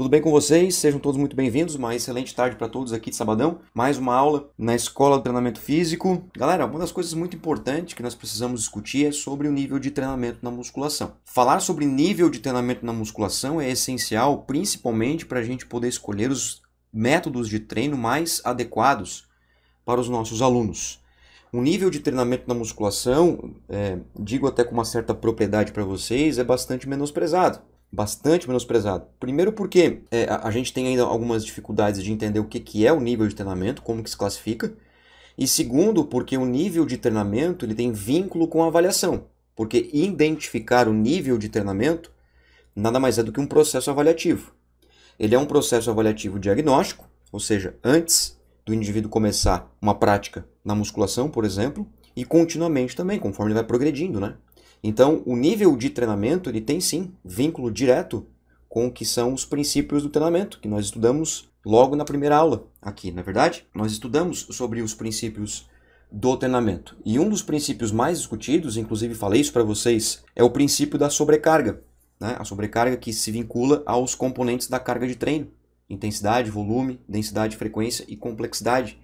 Tudo bem com vocês? Sejam todos muito bem-vindos. Uma excelente tarde para todos aqui de sabadão. Mais uma aula na Escola de Treinamento Físico. Galera, uma das coisas muito importantes que nós precisamos discutir é sobre o nível de treinamento na musculação. Falar sobre nível de treinamento na musculação é essencial, principalmente para a gente poder escolher os métodos de treino mais adequados para os nossos alunos. O nível de treinamento na musculação, é, digo até com uma certa propriedade para vocês, é bastante menosprezado bastante menosprezado. Primeiro porque é, a, a, gente tem ainda algumas dificuldades de entender o que, que é o nível de treinamento, como que se classifica. E segundo, porque o nível de treinamento ele tem vínculo com a avaliação. Porque identificar o nível de treinamento nada mais é do que um processo avaliativo. Ele é um processo avaliativo diagnóstico, ou seja, antes do indivíduo começar uma prática na musculação, por exemplo, e continuamente também, conforme ele vai progredindo, né? Então, o nível de treinamento ele tem sim vínculo direto com o que são os princípios do treinamento, que nós estudamos logo na primeira aula aqui, na é verdade? Nós estudamos sobre os princípios do treinamento. E um dos princípios mais discutidos, inclusive falei isso para vocês, é o princípio da sobrecarga. Né? A sobrecarga que se vincula aos componentes da carga de treino: intensidade, volume, densidade, frequência e complexidade.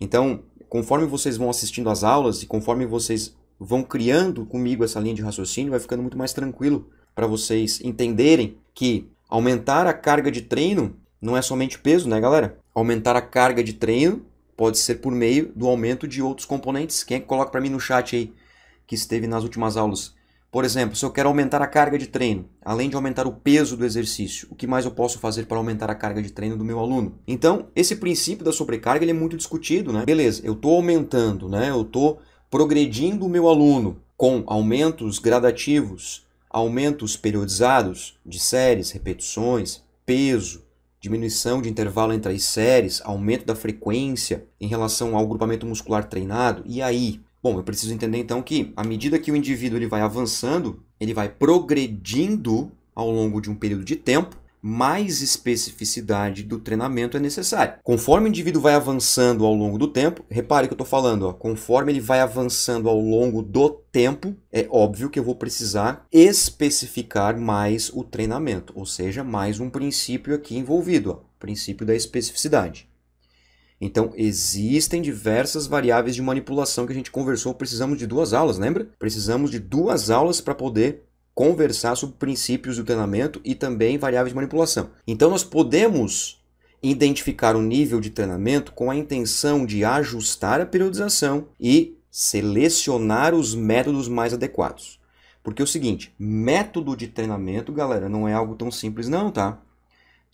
Então, conforme vocês vão assistindo às aulas e conforme vocês vão criando comigo essa linha de raciocínio, vai ficando muito mais tranquilo para vocês entenderem que aumentar a carga de treino não é somente peso, né, galera? Aumentar a carga de treino pode ser por meio do aumento de outros componentes. Quem é que coloca para mim no chat aí que esteve nas últimas aulas? Por exemplo, se eu quero aumentar a carga de treino, além de aumentar o peso do exercício, o que mais eu posso fazer para aumentar a carga de treino do meu aluno? Então, esse princípio da sobrecarga ele é muito discutido, né? Beleza, eu estou aumentando, né? Eu estou progredindo o meu aluno com aumentos gradativos, aumentos periodizados de séries, repetições, peso, diminuição de intervalo entre as séries, aumento da frequência em relação ao grupamento muscular treinado, e aí? Bom, eu preciso entender então que à medida que o indivíduo ele vai avançando, ele vai progredindo ao longo de um período de tempo, mais especificidade do treinamento é necessária. Conforme o indivíduo vai avançando ao longo do tempo, repare que eu estou falando, ó, conforme ele vai avançando ao longo do tempo, é óbvio que eu vou precisar especificar mais o treinamento, ou seja, mais um princípio aqui envolvido, ó, princípio da especificidade. Então, existem diversas variáveis de manipulação que a gente conversou, precisamos de duas aulas, lembra? Precisamos de duas aulas para poder conversar sobre princípios do treinamento e também variáveis de manipulação. Então nós podemos identificar o um nível de treinamento com a intenção de ajustar a periodização e selecionar os métodos mais adequados. Porque é o seguinte, método de treinamento, galera, não é algo tão simples não, tá?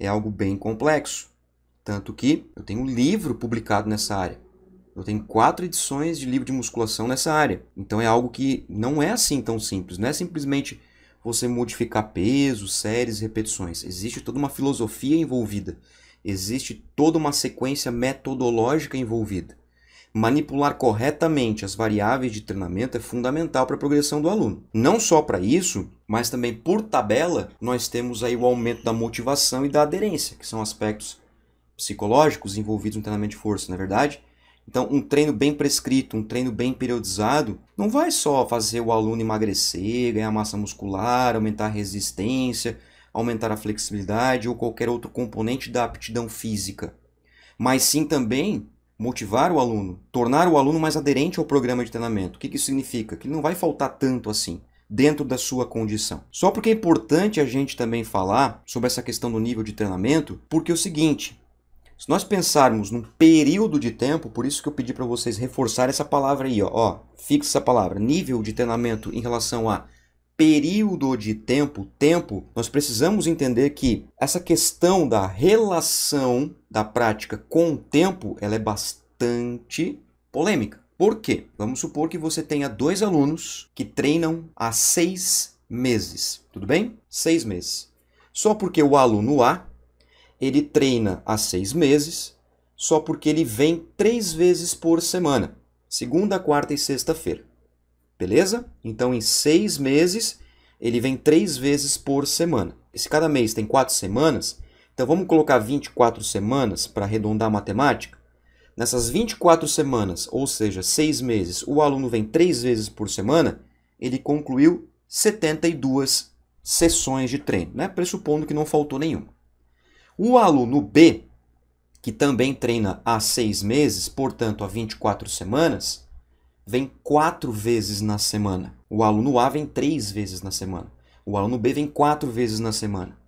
É algo bem complexo. Tanto que eu tenho um livro publicado nessa área. Eu tenho quatro edições de livro de musculação nessa área. Então é algo que não é assim tão simples. Não é simplesmente você modificar peso, séries, repetições. Existe toda uma filosofia envolvida. Existe toda uma sequência metodológica envolvida. Manipular corretamente as variáveis de treinamento é fundamental para a progressão do aluno. Não só para isso, mas também por tabela, nós temos aí o aumento da motivação e da aderência, que são aspectos psicológicos envolvidos no treinamento de força, na é verdade? Então, um treino bem prescrito, um treino bem periodizado, não vai só fazer o aluno emagrecer, ganhar massa muscular, aumentar a resistência, aumentar a flexibilidade ou qualquer outro componente da aptidão física, mas sim também motivar o aluno, tornar o aluno mais aderente ao programa de treinamento. O que isso significa? Que não vai faltar tanto assim dentro da sua condição. Só porque é importante a gente também falar sobre essa questão do nível de treinamento, porque é o seguinte, se nós pensarmos num período de tempo, por isso que eu pedi para vocês reforçar essa palavra aí, ó, ó, fixa essa palavra, nível de treinamento em relação a período de tempo, tempo, nós precisamos entender que essa questão da relação da prática com o tempo, ela é bastante polêmica. Por quê? Vamos supor que você tenha dois alunos que treinam há seis meses, tudo bem? Seis meses. Só porque o aluno A ele treina há seis meses, só porque ele vem três vezes por semana, segunda, quarta e sexta-feira. Beleza? Então, em seis meses, ele vem três vezes por semana. E se cada mês tem quatro semanas, então vamos colocar 24 semanas para arredondar a matemática. Nessas 24 semanas, ou seja, seis meses, o aluno vem três vezes por semana, ele concluiu 72 sessões de treino, né? pressupondo que não faltou nenhuma. O aluno B, que também treina há seis meses, portanto há 24 semanas, vem quatro vezes na semana. O aluno A vem três vezes na semana. O aluno B vem quatro vezes na semana.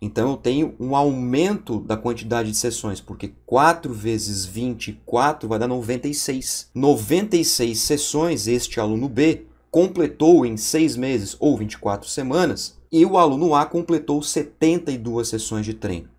Então eu tenho um aumento da quantidade de sessões, porque 4 vezes 24 vai dar 96. 96 sessões este aluno B completou em 6 meses ou 24 semanas, e o aluno A completou 72 sessões de treino.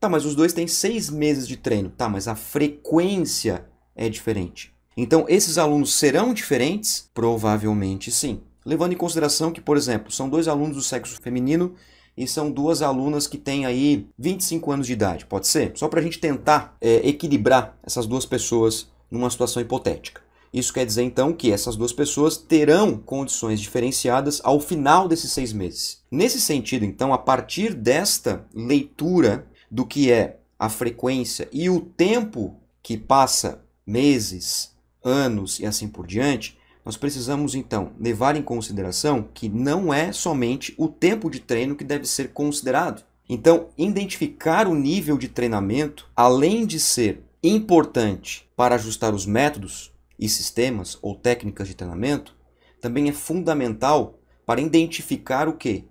Tá, mas os dois têm seis meses de treino. Tá, mas a frequência é diferente. Então, esses alunos serão diferentes? Provavelmente sim. Levando em consideração que, por exemplo, são dois alunos do sexo feminino e são duas alunas que têm aí 25 anos de idade, pode ser? Só para a gente tentar é, equilibrar essas duas pessoas numa situação hipotética. Isso quer dizer então que essas duas pessoas terão condições diferenciadas ao final desses seis meses. Nesse sentido, então, a partir desta leitura, do que é a frequência e o tempo que passa, meses, anos e assim por diante, nós precisamos então levar em consideração que não é somente o tempo de treino que deve ser considerado. Então, identificar o nível de treinamento, além de ser importante para ajustar os métodos e sistemas ou técnicas de treinamento, também é fundamental para identificar o que?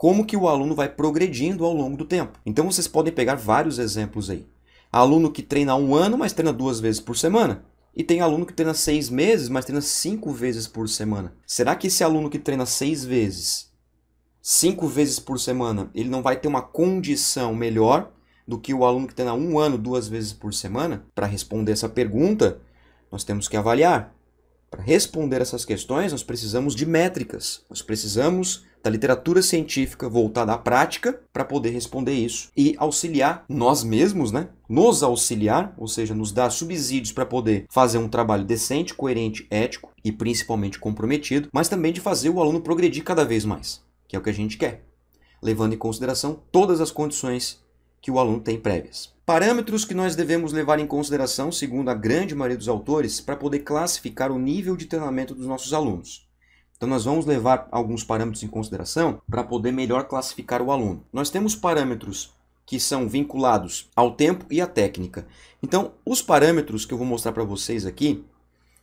como que o aluno vai progredindo ao longo do tempo. Então vocês podem pegar vários exemplos aí. Aluno que treina um ano, mas treina duas vezes por semana. E tem aluno que treina seis meses, mas treina cinco vezes por semana. Será que esse aluno que treina seis vezes, cinco vezes por semana, ele não vai ter uma condição melhor do que o aluno que treina um ano, duas vezes por semana? Para responder essa pergunta, nós temos que avaliar. Para responder essas questões, nós precisamos de métricas, nós precisamos da literatura científica voltada à prática para poder responder isso e auxiliar nós mesmos, né? Nos auxiliar, ou seja, nos dar subsídios para poder fazer um trabalho decente, coerente, ético e principalmente comprometido, mas também de fazer o aluno progredir cada vez mais, que é o que a gente quer, levando em consideração todas as condições que o aluno tem prévias. Parâmetros que nós devemos levar em consideração, segundo a grande maioria dos autores, para poder classificar o nível de treinamento dos nossos alunos. Então, nós vamos levar alguns parâmetros em consideração para poder melhor classificar o aluno. Nós temos parâmetros que são vinculados ao tempo e à técnica. Então, os parâmetros que eu vou mostrar para vocês aqui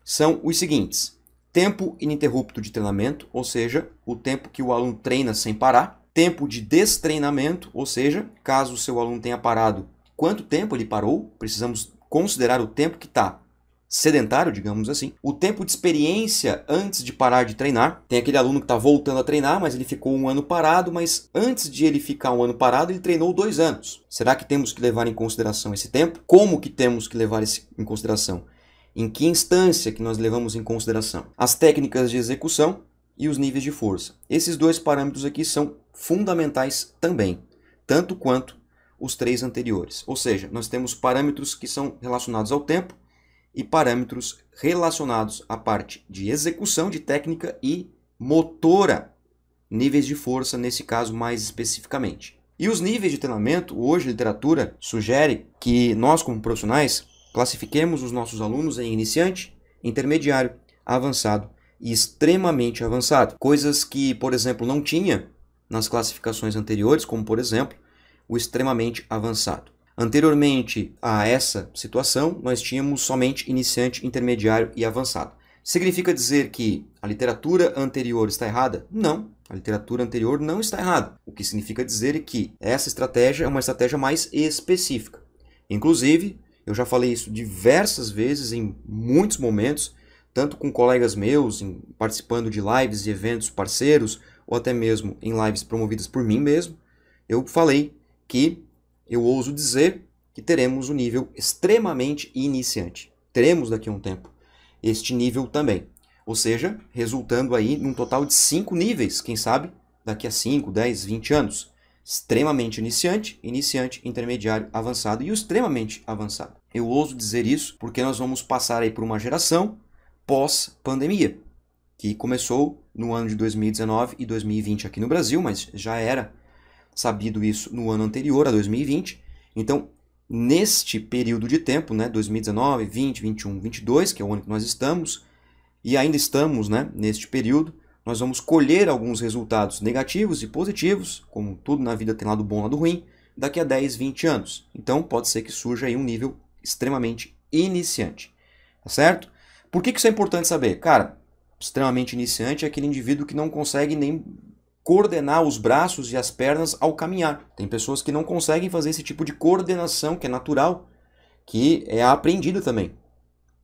são os seguintes: tempo ininterrupto de treinamento, ou seja, o tempo que o aluno treina sem parar, tempo de destreinamento, ou seja, caso o seu aluno tenha parado, quanto tempo ele parou, precisamos considerar o tempo que está sedentário, digamos assim, o tempo de experiência antes de parar de treinar. Tem aquele aluno que está voltando a treinar, mas ele ficou um ano parado, mas antes de ele ficar um ano parado, ele treinou dois anos. Será que temos que levar em consideração esse tempo? Como que temos que levar esse, em consideração? Em que instância que nós levamos em consideração? As técnicas de execução e os níveis de força. Esses dois parâmetros aqui são fundamentais também, tanto quanto os três anteriores. Ou seja, nós temos parâmetros que são relacionados ao tempo, e parâmetros relacionados à parte de execução de técnica e motora, níveis de força, nesse caso mais especificamente. E os níveis de treinamento, hoje a literatura sugere que nós, como profissionais, classifiquemos os nossos alunos em iniciante, intermediário, avançado e extremamente avançado. Coisas que, por exemplo, não tinha nas classificações anteriores, como por exemplo, o extremamente avançado. Anteriormente a essa situação, nós tínhamos somente iniciante, intermediário e avançado. Significa dizer que a literatura anterior está errada? Não, a literatura anterior não está errada. O que significa dizer é que essa estratégia é uma estratégia mais específica. Inclusive, eu já falei isso diversas vezes em muitos momentos, tanto com colegas meus, em, participando de lives e eventos parceiros, ou até mesmo em lives promovidas por mim mesmo. Eu falei que eu ouso dizer que teremos um nível extremamente iniciante. Teremos daqui a um tempo este nível também. Ou seja, resultando aí num total de cinco níveis, quem sabe, daqui a 5, 10, 20 anos. Extremamente iniciante, iniciante, intermediário, avançado e extremamente avançado. Eu ouso dizer isso porque nós vamos passar aí por uma geração pós-pandemia, que começou no ano de 2019 e 2020 aqui no Brasil, mas já era sabido isso no ano anterior, a 2020. Então, neste período de tempo, né, 2019, 20, 21, 22, que é o ano que nós estamos, e ainda estamos né, neste período, nós vamos colher alguns resultados negativos e positivos, como tudo na vida tem lado bom e lado ruim, daqui a 10, 20 anos. Então, pode ser que surja aí um nível extremamente iniciante, tá certo? Por que, que isso é importante saber? Cara, extremamente iniciante é aquele indivíduo que não consegue nem coordenar os braços e as pernas ao caminhar. Tem pessoas que não conseguem fazer esse tipo de coordenação que é natural, que é aprendida também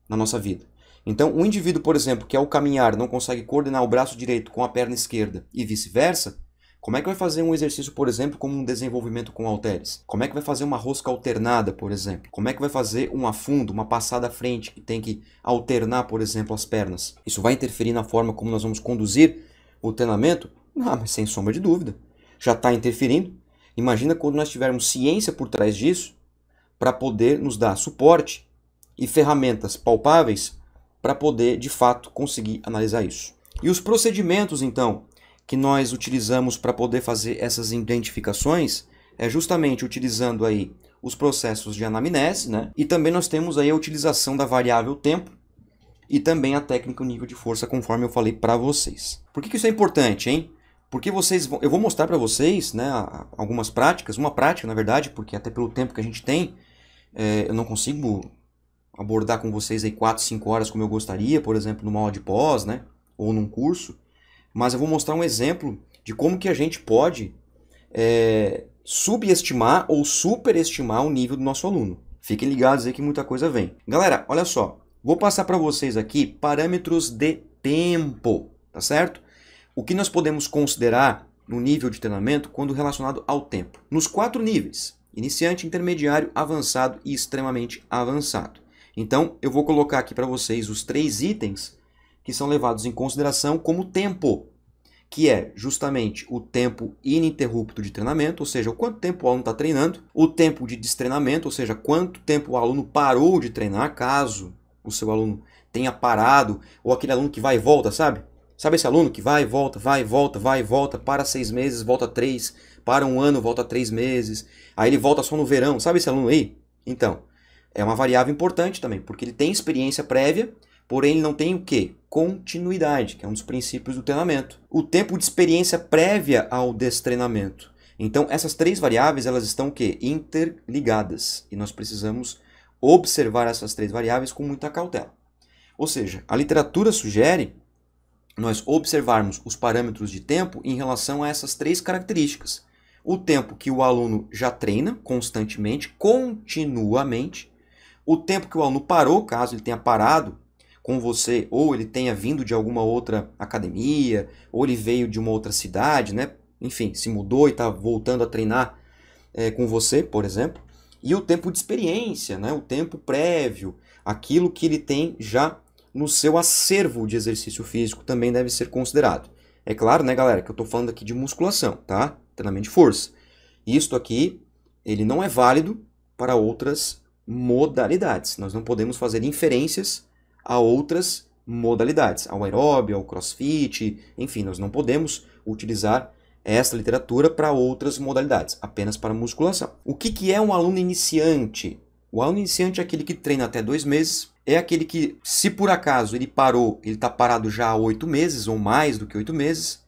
na nossa vida. Então, um indivíduo, por exemplo, que ao caminhar não consegue coordenar o braço direito com a perna esquerda e vice-versa, como é que vai fazer um exercício, por exemplo, como um desenvolvimento com halteres? Como é que vai fazer uma rosca alternada, por exemplo? Como é que vai fazer um afundo, uma passada à frente, que tem que alternar, por exemplo, as pernas? Isso vai interferir na forma como nós vamos conduzir o treinamento? Ah, mas sem sombra de dúvida. Já está interferindo. Imagina quando nós tivermos ciência por trás disso para poder nos dar suporte e ferramentas palpáveis para poder, de fato, conseguir analisar isso. E os procedimentos, então, que nós utilizamos para poder fazer essas identificações é justamente utilizando aí os processos de anamnese, né? E também nós temos aí a utilização da variável tempo e também a técnica o nível de força, conforme eu falei para vocês. Por que isso é importante, hein? Porque vocês vão, eu vou mostrar para vocês, né, algumas práticas, uma prática na verdade, porque até pelo tempo que a gente tem, é, eu não consigo abordar com vocês aí 4, 5 horas como eu gostaria, por exemplo, numa aula de pós, né, ou num curso, mas eu vou mostrar um exemplo de como que a gente pode é, subestimar ou superestimar o nível do nosso aluno. Fiquem ligados aí que muita coisa vem. Galera, olha só, vou passar para vocês aqui parâmetros de tempo, tá certo? O que nós podemos considerar no nível de treinamento quando relacionado ao tempo? Nos quatro níveis: iniciante, intermediário, avançado e extremamente avançado. Então, eu vou colocar aqui para vocês os três itens que são levados em consideração como tempo, que é justamente o tempo ininterrupto de treinamento, ou seja, o quanto tempo o aluno está treinando, o tempo de destreinamento, ou seja, quanto tempo o aluno parou de treinar, caso o seu aluno tenha parado, ou aquele aluno que vai e volta, sabe? Sabe esse aluno que vai, volta, vai, volta, vai, volta, para seis meses, volta três, para um ano, volta três meses, aí ele volta só no verão. Sabe esse aluno aí? Então, é uma variável importante também, porque ele tem experiência prévia, porém ele não tem o quê? Continuidade, que é um dos princípios do treinamento. O tempo de experiência prévia ao destreinamento. Então, essas três variáveis, elas estão o quê? Interligadas. E nós precisamos observar essas três variáveis com muita cautela. Ou seja, a literatura sugere nós observarmos os parâmetros de tempo em relação a essas três características. O tempo que o aluno já treina constantemente, continuamente, o tempo que o aluno parou, caso ele tenha parado com você, ou ele tenha vindo de alguma outra academia, ou ele veio de uma outra cidade, né? enfim, se mudou e está voltando a treinar é, com você, por exemplo, e o tempo de experiência, né? o tempo prévio, aquilo que ele tem já no seu acervo de exercício físico também deve ser considerado. É claro, né, galera, que eu estou falando aqui de musculação, tá? Treinamento de força. Isto aqui, ele não é válido para outras modalidades. Nós não podemos fazer inferências a outras modalidades, ao aeróbio, ao crossfit, enfim, nós não podemos utilizar esta literatura para outras modalidades, apenas para musculação. O que, que é um aluno iniciante? O aluno iniciante é aquele que treina até dois meses, é aquele que, se por acaso ele parou, ele está parado já há oito meses ou mais do que oito meses,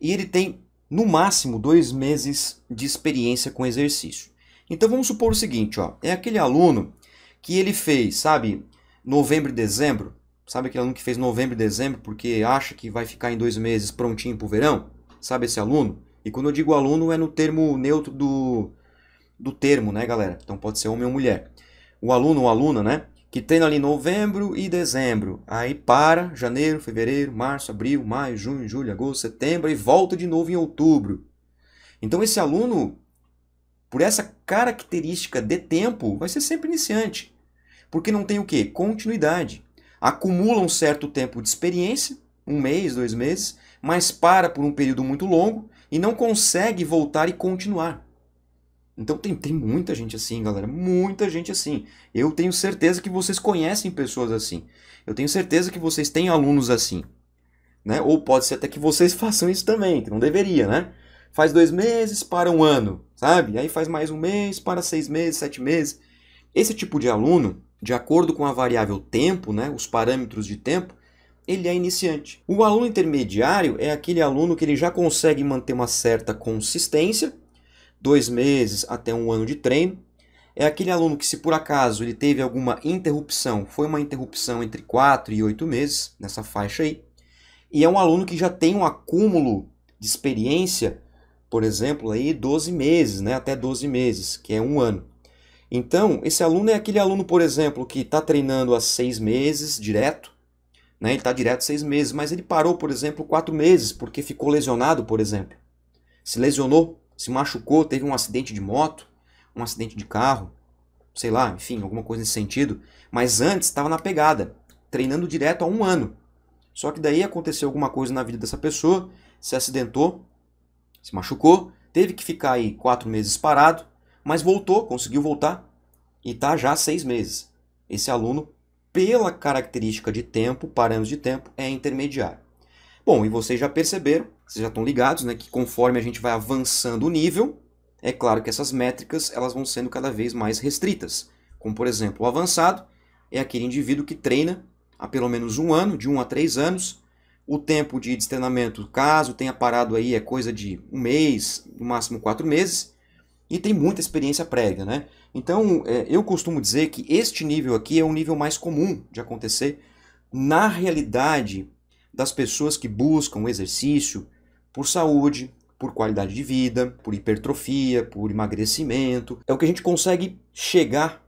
e ele tem no máximo dois meses de experiência com exercício. Então vamos supor o seguinte, ó, é aquele aluno que ele fez, sabe, novembro e dezembro, sabe aquele aluno que fez novembro e dezembro porque acha que vai ficar em dois meses prontinho para o verão, sabe esse aluno? E quando eu digo aluno é no termo neutro do, do termo, né, galera? Então pode ser homem ou mulher. O aluno ou aluna, né? que treina ali novembro e dezembro. Aí para janeiro, fevereiro, março, abril, maio, junho, julho, agosto, setembro e volta de novo em outubro. Então esse aluno, por essa característica de tempo, vai ser sempre iniciante. Porque não tem o quê? Continuidade. Acumula um certo tempo de experiência, um mês, dois meses, mas para por um período muito longo e não consegue voltar e continuar. Então tem, tem muita gente assim, galera. Muita gente assim. Eu tenho certeza que vocês conhecem pessoas assim. Eu tenho certeza que vocês têm alunos assim. Né? Ou pode ser até que vocês façam isso também, que não deveria, né? Faz dois meses para um ano, sabe? Aí faz mais um mês para seis meses, sete meses. Esse tipo de aluno, de acordo com a variável tempo, né, os parâmetros de tempo, ele é iniciante. O aluno intermediário é aquele aluno que ele já consegue manter uma certa consistência, dois meses até um ano de treino. É aquele aluno que, se por acaso ele teve alguma interrupção, foi uma interrupção entre 4 e 8 meses, nessa faixa aí, e é um aluno que já tem um acúmulo de experiência, por exemplo, aí 12 meses, né? até 12 meses, que é um ano. Então, esse aluno é aquele aluno, por exemplo, que está treinando há seis meses direto, né? ele está direto seis meses, mas ele parou, por exemplo, quatro meses porque ficou lesionado, por exemplo. Se lesionou se machucou, teve um acidente de moto, um acidente de carro, sei lá, enfim, alguma coisa nesse sentido. Mas antes estava na pegada, treinando direto há um ano. Só que daí aconteceu alguma coisa na vida dessa pessoa, se acidentou, se machucou, teve que ficar aí quatro meses parado, mas voltou, conseguiu voltar e está já há seis meses. Esse aluno, pela característica de tempo, parâmetros de tempo, é intermediário. Bom, e vocês já perceberam vocês já estão ligados, né, que conforme a gente vai avançando o nível, é claro que essas métricas elas vão sendo cada vez mais restritas. Como, por exemplo, o avançado é aquele indivíduo que treina há pelo menos um ano, de um a três anos. O tempo de estrenamento, caso tenha parado aí, é coisa de um mês, no máximo quatro meses. E tem muita experiência prévia, né? Então, é, eu costumo dizer que este nível aqui é um nível mais comum de acontecer na realidade das pessoas que buscam exercício, por saúde, por qualidade de vida, por hipertrofia, por emagrecimento. É o que a gente consegue chegar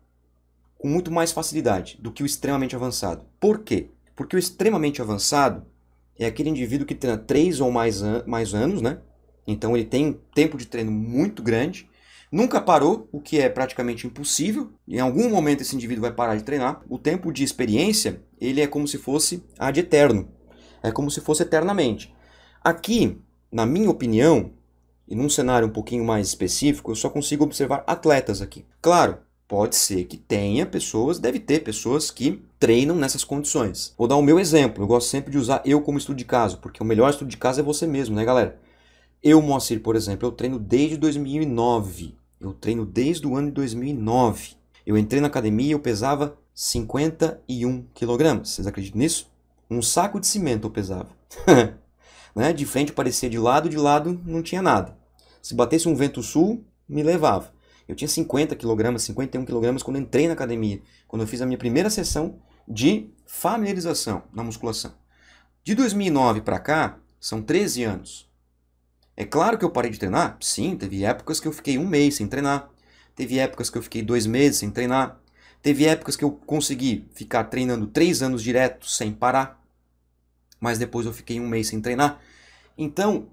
com muito mais facilidade do que o extremamente avançado. Por quê? Porque o extremamente avançado é aquele indivíduo que treina três ou mais, an mais anos, né? Então ele tem um tempo de treino muito grande, nunca parou, o que é praticamente impossível. Em algum momento esse indivíduo vai parar de treinar. O tempo de experiência, ele é como se fosse ad eterno. É como se fosse eternamente. Aqui na minha opinião, e num cenário um pouquinho mais específico, eu só consigo observar atletas aqui. Claro, pode ser que tenha pessoas, deve ter pessoas que treinam nessas condições. Vou dar o meu exemplo, eu gosto sempre de usar eu como estudo de caso, porque o melhor estudo de caso é você mesmo, né, galera? Eu, Moacir, por exemplo, eu treino desde 2009. Eu treino desde o ano de 2009. Eu entrei na academia e eu pesava 51 quilogramas. Vocês acreditam nisso? Um saco de cimento eu pesava. Né? De frente parecia de lado, de lado não tinha nada. Se batesse um vento sul, me levava. Eu tinha 50 kg, 51 kg quando entrei na academia, quando eu fiz a minha primeira sessão de familiarização na musculação. De 2009 para cá, são 13 anos. É claro que eu parei de treinar? Sim, teve épocas que eu fiquei um mês sem treinar. Teve épocas que eu fiquei dois meses sem treinar. Teve épocas que eu consegui ficar treinando três anos direto sem parar. Mas depois eu fiquei um mês sem treinar. Então,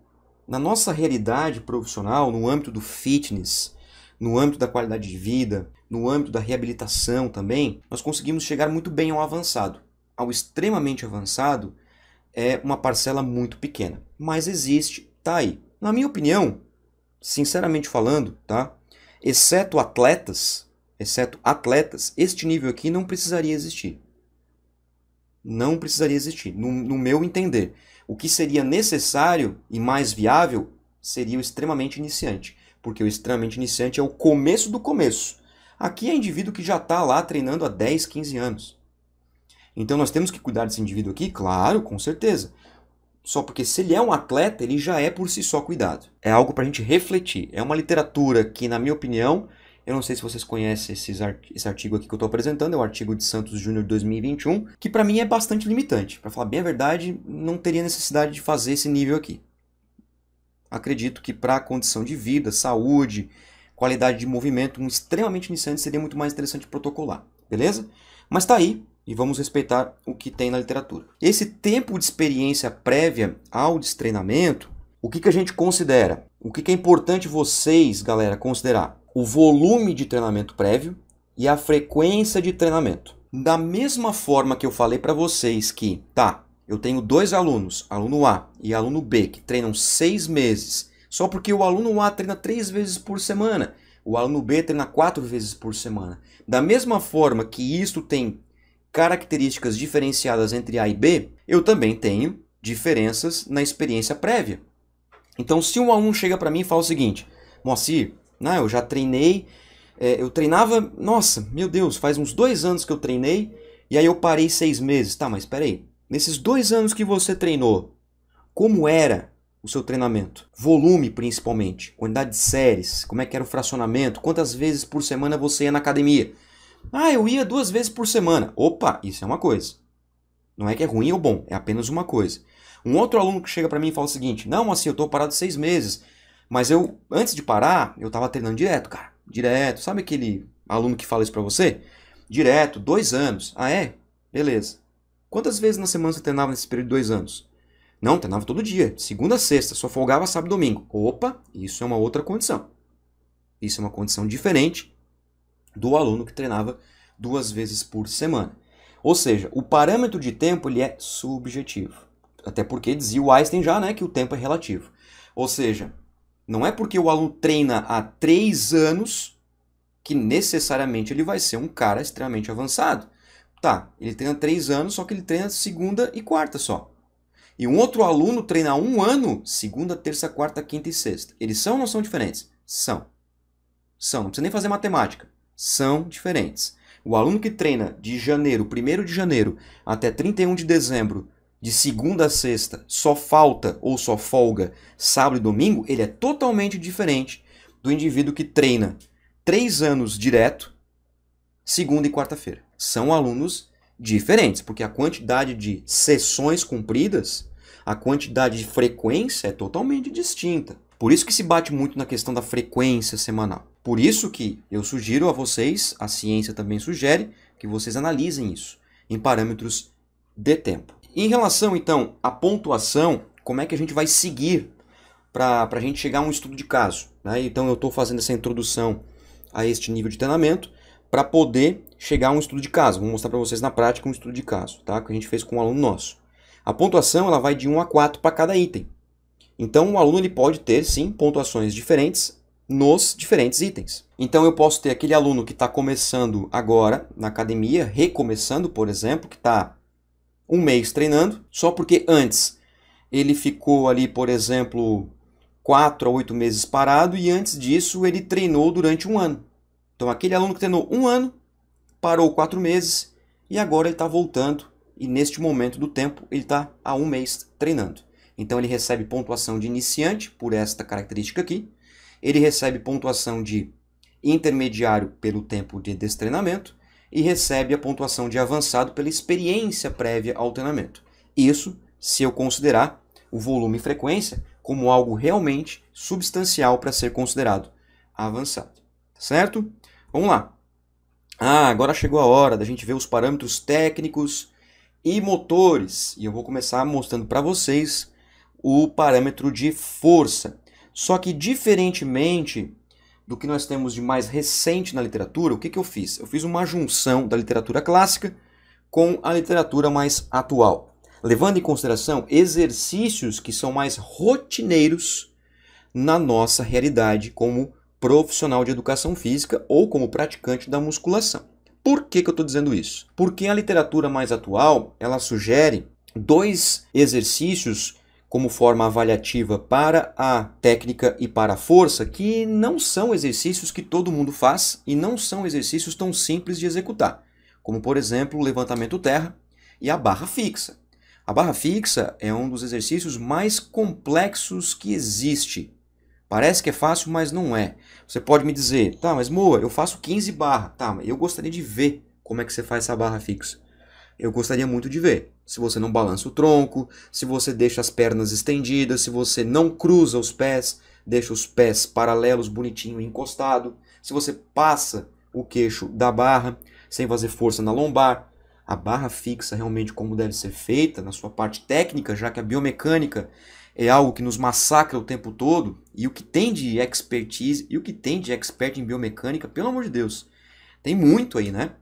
na nossa realidade profissional, no âmbito do fitness, no âmbito da qualidade de vida, no âmbito da reabilitação também, nós conseguimos chegar muito bem ao avançado. Ao extremamente avançado é uma parcela muito pequena, mas existe, tá aí. Na minha opinião, sinceramente falando, tá? Exceto atletas, exceto atletas, este nível aqui não precisaria existir. Não precisaria existir, no, no meu entender. O que seria necessário e mais viável seria o extremamente iniciante, porque o extremamente iniciante é o começo do começo. Aqui é indivíduo que já está lá treinando há 10, 15 anos. Então nós temos que cuidar desse indivíduo aqui? Claro, com certeza. Só porque se ele é um atleta, ele já é por si só cuidado. É algo para a gente refletir. É uma literatura que, na minha opinião, eu não sei se vocês conhecem esses esse artigo aqui que eu estou apresentando, é o artigo de Santos Júnior 2021, que para mim é bastante limitante. Para falar bem a verdade, não teria necessidade de fazer esse nível aqui. Acredito que para a condição de vida, saúde, qualidade de movimento, um extremamente iniciante seria muito mais interessante protocolar, beleza? Mas está aí, e vamos respeitar o que tem na literatura. Esse tempo de experiência prévia ao destreinamento, o que, que a gente considera? O que, que é importante vocês, galera, considerar? o volume de treinamento prévio e a frequência de treinamento. Da mesma forma que eu falei para vocês que, tá, eu tenho dois alunos, aluno A e aluno B, que treinam seis meses, só porque o aluno A treina três vezes por semana, o aluno B treina quatro vezes por semana. Da mesma forma que isto tem características diferenciadas entre A e B, eu também tenho diferenças na experiência prévia. Então, se um aluno chega para mim e fala o seguinte, Moacir, né? Eu já treinei, é, eu treinava, nossa, meu Deus, faz uns dois anos que eu treinei e aí eu parei seis meses. Tá, mas peraí, nesses dois anos que você treinou, como era o seu treinamento? Volume, principalmente, quantidade de séries, como é que era o fracionamento, quantas vezes por semana você ia na academia? Ah, eu ia duas vezes por semana. Opa, isso é uma coisa. Não é que é ruim ou bom, é apenas uma coisa. Um outro aluno que chega para mim e fala o seguinte: Não, assim, eu estou parado seis meses, mas eu, antes de parar, eu tava treinando direto, cara. Direto. Sabe aquele aluno que fala isso pra você? Direto, dois anos. Ah, é? Beleza. Quantas vezes na semana você treinava nesse período de dois anos? Não, treinava todo dia, segunda sexta, só folgava sábado e domingo. Opa, isso é uma outra condição. Isso é uma condição diferente do aluno que treinava duas vezes por semana. Ou seja, o parâmetro de tempo ele é subjetivo. Até porque dizia o Einstein já né, que o tempo é relativo. Ou seja, não é porque o aluno treina há três anos que necessariamente ele vai ser um cara extremamente avançado. Tá, ele treina três anos, só que ele treina segunda e quarta só. E um outro aluno treina um ano, segunda, terça, quarta, quinta e sexta. Eles são ou não são diferentes? São. São. Não precisa nem fazer matemática. São diferentes. O aluno que treina de janeiro, 1 de janeiro, até 31 de dezembro de segunda a sexta, só falta ou só folga sábado e domingo, ele é totalmente diferente do indivíduo que treina três anos direto, segunda e quarta-feira. São alunos diferentes, porque a quantidade de sessões cumpridas, a quantidade de frequência é totalmente distinta. Por isso que se bate muito na questão da frequência semanal. Por isso que eu sugiro a vocês, a ciência também sugere, que vocês analisem isso em parâmetros de tempo. Em relação, então, à pontuação, como é que a gente vai seguir para a gente chegar a um estudo de caso? Né? Então, eu estou fazendo essa introdução a este nível de treinamento para poder chegar a um estudo de caso. Vou mostrar para vocês na prática um estudo de caso, tá? que a gente fez com um aluno nosso. A pontuação ela vai de 1 a 4 para cada item. Então, o aluno ele pode ter, sim, pontuações diferentes nos diferentes itens. Então, eu posso ter aquele aluno que está começando agora na academia, recomeçando, por exemplo, que está um mês treinando, só porque antes ele ficou ali, por exemplo, quatro a oito meses parado e antes disso ele treinou durante um ano. Então aquele aluno que treinou um ano, parou quatro meses e agora ele está voltando e neste momento do tempo ele está há um mês treinando. Então ele recebe pontuação de iniciante por esta característica aqui, ele recebe pontuação de intermediário pelo tempo de destreinamento e recebe a pontuação de avançado pela experiência prévia ao treinamento. Isso se eu considerar o volume e frequência como algo realmente substancial para ser considerado avançado. Tá certo? Vamos lá. Ah, agora chegou a hora da gente ver os parâmetros técnicos e motores. E eu vou começar mostrando para vocês o parâmetro de força. Só que, diferentemente do que nós temos de mais recente na literatura, o que, que eu fiz? Eu fiz uma junção da literatura clássica com a literatura mais atual, levando em consideração exercícios que são mais rotineiros na nossa realidade como profissional de educação física ou como praticante da musculação. Por que, que eu estou dizendo isso? Porque a literatura mais atual ela sugere dois exercícios como forma avaliativa para a técnica e para a força, que não são exercícios que todo mundo faz e não são exercícios tão simples de executar, como por exemplo o levantamento terra e a barra fixa. A barra fixa é um dos exercícios mais complexos que existe. Parece que é fácil, mas não é. Você pode me dizer, tá, mas Moa, eu faço 15 barra. Tá, eu gostaria de ver como é que você faz essa barra fixa. Eu gostaria muito de ver se você não balança o tronco, se você deixa as pernas estendidas, se você não cruza os pés, deixa os pés paralelos, bonitinho, encostado, se você passa o queixo da barra sem fazer força na lombar, a barra fixa realmente como deve ser feita na sua parte técnica, já que a biomecânica é algo que nos massacra o tempo todo, e o que tem de expertise, e o que tem de expert em biomecânica, pelo amor de Deus, tem muito aí, né?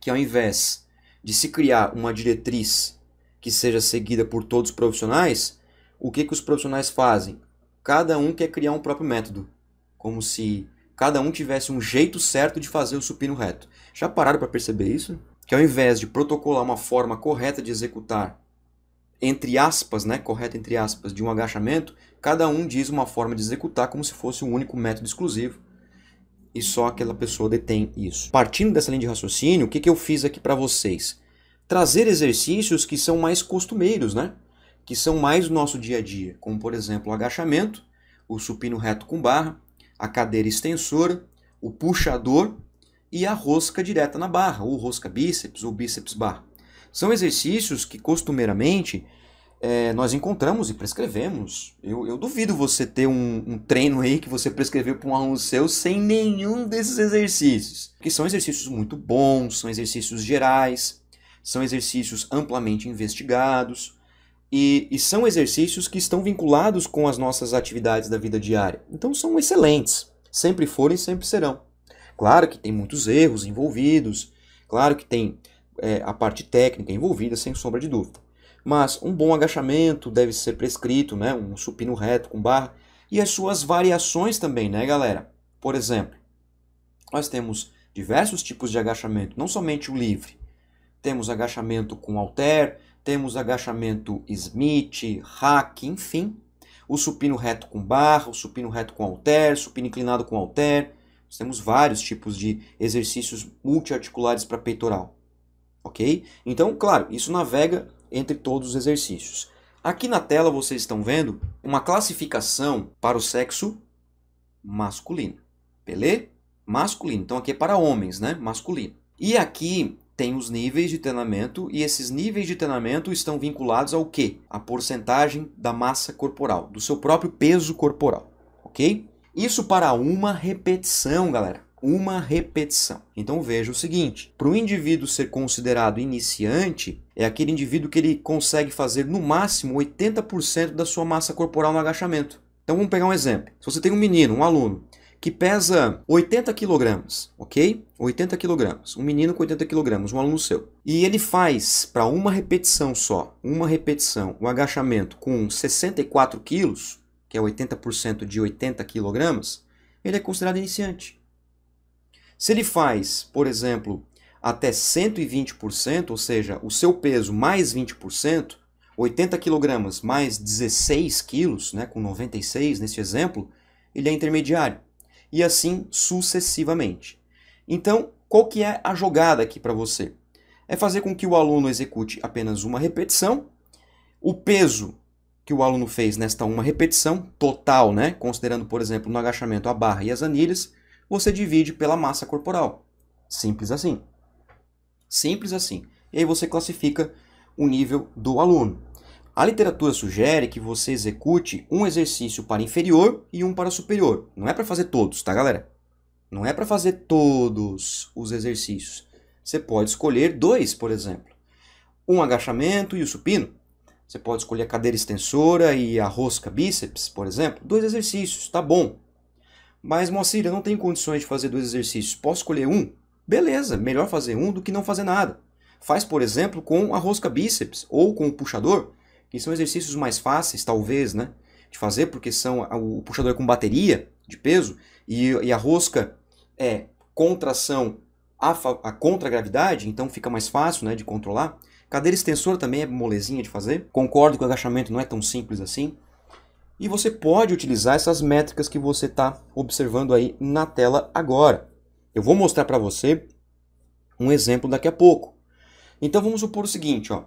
Que ao invés de se criar uma diretriz que seja seguida por todos os profissionais, o que, que os profissionais fazem? Cada um quer criar um próprio método, como se cada um tivesse um jeito certo de fazer o supino reto. Já pararam para perceber isso? Que ao invés de protocolar uma forma correta de executar, entre aspas, né, correta entre aspas, de um agachamento, cada um diz uma forma de executar como se fosse um único método exclusivo e só aquela pessoa detém isso. Partindo dessa linha de raciocínio, o que, que eu fiz aqui para vocês? Trazer exercícios que são mais costumeiros, né? Que são mais do nosso dia a dia, como por exemplo o agachamento, o supino reto com barra, a cadeira extensora, o puxador e a rosca direta na barra, ou rosca bíceps ou bíceps barra. São exercícios que costumeiramente é, nós encontramos e prescrevemos. Eu, eu duvido você ter um, um, treino aí que você prescreveu para um aluno seu sem nenhum desses exercícios. Que são exercícios muito bons, são exercícios gerais, são exercícios amplamente investigados. E, e são exercícios que estão vinculados com as nossas atividades da vida diária. Então são excelentes. Sempre foram e sempre serão. Claro que tem muitos erros envolvidos, claro que tem é, a parte técnica envolvida, sem sombra de dúvida. Mas um bom agachamento deve ser prescrito, né? um supino reto com barra, e as suas variações também, né, galera? Por exemplo, nós temos diversos tipos de agachamento, não somente o livre. Temos agachamento com halter, temos agachamento Smith, hack, enfim. O supino reto com barra, o supino reto com halter, supino inclinado com halter. Nós temos vários tipos de exercícios multiarticulares para peitoral. Ok? Então, claro, isso navega entre todos os exercícios. Aqui na tela vocês estão vendo uma classificação para o sexo masculino. Beleza? Masculino. Então aqui é para homens, né? Masculino. E aqui tem os níveis de treinamento e esses níveis de treinamento estão vinculados ao quê? A porcentagem da massa corporal, do seu próprio peso corporal, ok? Isso para uma repetição, galera uma repetição. Então veja o seguinte: para o indivíduo ser considerado iniciante, é aquele indivíduo que ele consegue fazer no máximo 80% da sua massa corporal no agachamento. Então vamos pegar um exemplo. Se você tem um menino, um aluno, que pesa 80 quilogramas, ok? 80 quilogramas. Um menino com 80 quilogramas, um aluno seu. E ele faz para uma repetição só, uma repetição, o um agachamento com 64 quilos, que é 80% de 80 quilogramas, ele é considerado iniciante. Se ele faz, por exemplo, até 120%, ou seja, o seu peso mais 20%, 80 kg mais 16 kg, né, com 96 neste exemplo, ele é intermediário. E assim sucessivamente. Então, qual que é a jogada aqui para você? É fazer com que o aluno execute apenas uma repetição, o peso que o aluno fez nesta uma repetição total, né, considerando, por exemplo, no agachamento a barra e as anilhas, você divide pela massa corporal. Simples assim. Simples assim. E aí você classifica o nível do aluno. A literatura sugere que você execute um exercício para inferior e um para superior. Não é para fazer todos, tá, galera? Não é para fazer todos os exercícios. Você pode escolher dois, por exemplo. Um agachamento e o supino. Você pode escolher a cadeira extensora e a rosca bíceps, por exemplo. Dois exercícios, tá bom. Mas, Moacir, eu não tenho condições de fazer dois exercícios. Posso escolher um? Beleza, melhor fazer um do que não fazer nada. Faz, por exemplo, com a rosca bíceps ou com o puxador, que são exercícios mais fáceis, talvez, né? De fazer, porque são o puxador é com bateria de peso e, e a rosca é contração a, a contra gravidade, então fica mais fácil né, de controlar. Cadeira extensora também é molezinha de fazer. Concordo que o agachamento não é tão simples assim. E você pode utilizar essas métricas que você está observando aí na tela agora. Eu vou mostrar para você um exemplo daqui a pouco. Então vamos supor o seguinte, ó.